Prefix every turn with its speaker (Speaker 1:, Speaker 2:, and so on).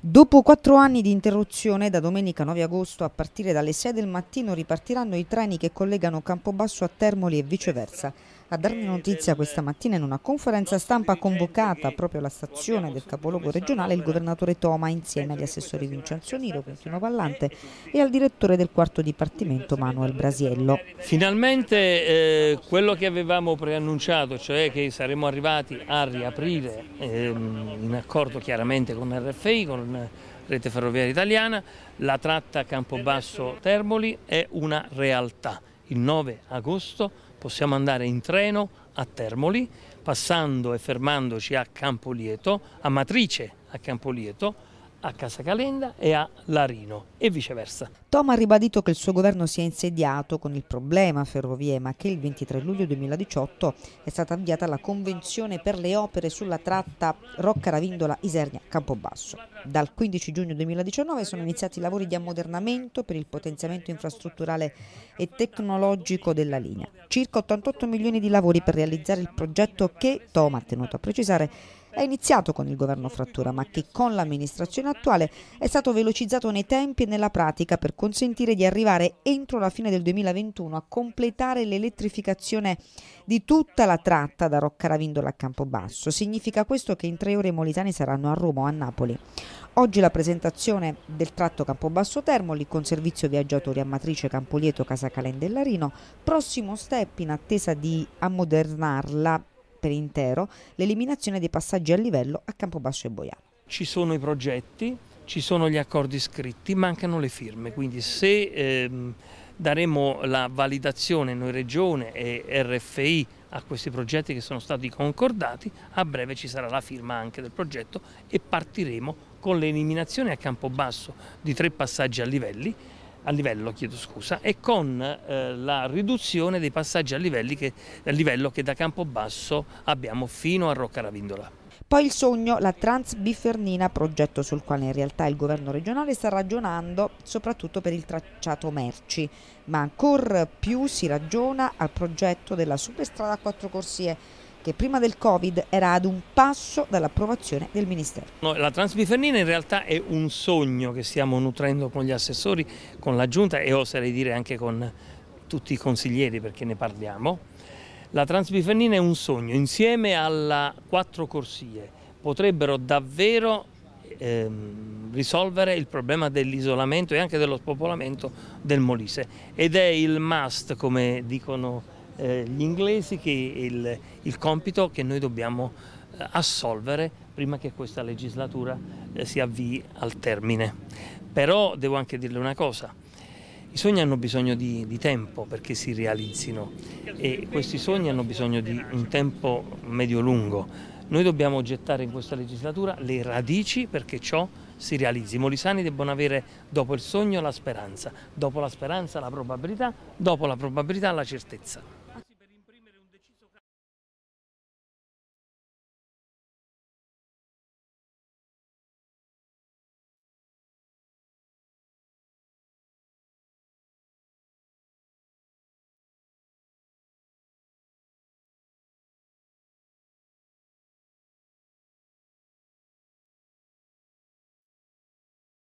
Speaker 1: Dopo quattro anni di interruzione, da domenica 9 agosto a partire dalle 6 del mattino ripartiranno i treni che collegano Campobasso a Termoli e viceversa. A darne notizia questa mattina in una conferenza stampa convocata proprio alla stazione del capoluogo regionale il governatore Toma insieme agli assessori Vincenzo Niro, Quintino Vallante e al direttore del quarto dipartimento Manuel Brasiello. Finalmente
Speaker 2: eh, quello che avevamo preannunciato, cioè che saremmo arrivati a riaprire ehm, in accordo chiaramente con RFI, con Rete Ferroviaria Italiana, la tratta Campobasso-Termoli è una realtà. Il 9 agosto possiamo andare in treno a Termoli, passando e fermandoci a Campolieto, a Matrice a Campolieto, a Casa Calenda e a Larino e viceversa.
Speaker 1: Tom ha ribadito che il suo governo si è insediato con il problema ferrovie ma che il 23 luglio 2018 è stata avviata la convenzione per le opere sulla tratta Rocca Ravindola Isernia Campobasso. Dal 15 giugno 2019 sono iniziati i lavori di ammodernamento per il potenziamento infrastrutturale e tecnologico della linea. Circa 88 milioni di lavori per realizzare il progetto che Tom ha tenuto a precisare è iniziato con il governo frattura ma che con l'amministrazione attuale è stato velocizzato nei tempi e nella pratica per consentire di arrivare entro la fine del 2021 a completare l'elettrificazione di tutta la tratta da Roccaravindola a Campobasso. Significa questo che in tre ore i molitani saranno a Roma o a Napoli. Oggi la presentazione del tratto Campobasso Termoli con servizio viaggiatori a matrice Campolieto Casacalenda e prossimo step in attesa di ammodernarla per intero l'eliminazione dei passaggi a livello a Campobasso e Boiano.
Speaker 2: Ci sono i progetti, ci sono gli accordi scritti, mancano le firme, quindi se ehm, daremo la validazione noi Regione e RFI a questi progetti che sono stati concordati, a breve ci sarà la firma anche del progetto e partiremo con l'eliminazione a Campobasso di tre passaggi a livelli a livello, chiedo scusa, e con eh, la riduzione dei passaggi a, livelli che, a livello che da Campobasso abbiamo fino a Rocca Ravindola.
Speaker 1: Poi il sogno, la Trans Bifernina, progetto sul quale in realtà il governo regionale sta ragionando soprattutto per il tracciato merci, ma ancora più si ragiona al progetto della superstrada a quattro corsie che prima del Covid era ad un passo dall'approvazione del Ministero.
Speaker 2: No, la transbifernina in realtà è un sogno che stiamo nutrendo con gli assessori, con la Giunta e oserei dire anche con tutti i consiglieri perché ne parliamo. La transbifernina è un sogno, insieme alla quattro corsie potrebbero davvero ehm, risolvere il problema dell'isolamento e anche dello spopolamento del Molise ed è il must, come dicono eh, gli inglesi che il, il, compito che noi dobbiamo eh, assolvere prima che questa legislatura eh, si avvii al termine. Però devo anche dirle una cosa, i sogni hanno bisogno di, di, tempo perché si realizzino e questi sogni hanno bisogno di un tempo medio-lungo. Noi dobbiamo gettare in questa legislatura le radici perché ciò si realizzi. I molisani debbono avere dopo il sogno la speranza, dopo la speranza la probabilità, dopo la probabilità la certezza.